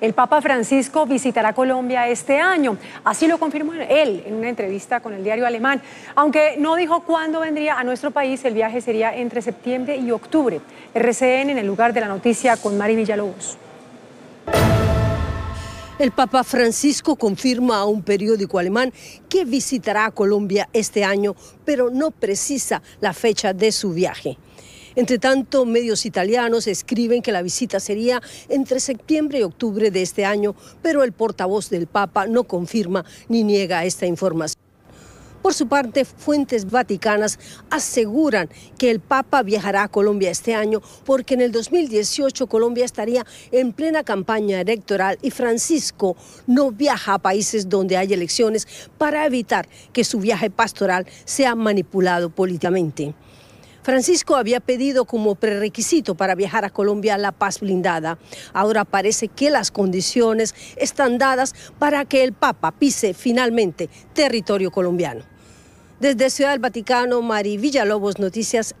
El Papa Francisco visitará Colombia este año. Así lo confirmó él en una entrevista con el diario alemán. Aunque no dijo cuándo vendría a nuestro país, el viaje sería entre septiembre y octubre. RCN en el lugar de la noticia con Mari Villalobos. El Papa Francisco confirma a un periódico alemán que visitará Colombia este año, pero no precisa la fecha de su viaje. Entre tanto, medios italianos escriben que la visita sería entre septiembre y octubre de este año, pero el portavoz del Papa no confirma ni niega esta información. Por su parte, fuentes vaticanas aseguran que el Papa viajará a Colombia este año porque en el 2018 Colombia estaría en plena campaña electoral y Francisco no viaja a países donde hay elecciones para evitar que su viaje pastoral sea manipulado políticamente. Francisco había pedido como prerequisito para viajar a Colombia la paz blindada. Ahora parece que las condiciones están dadas para que el Papa pise finalmente territorio colombiano. Desde Ciudad del Vaticano, Mari Villalobos, Noticias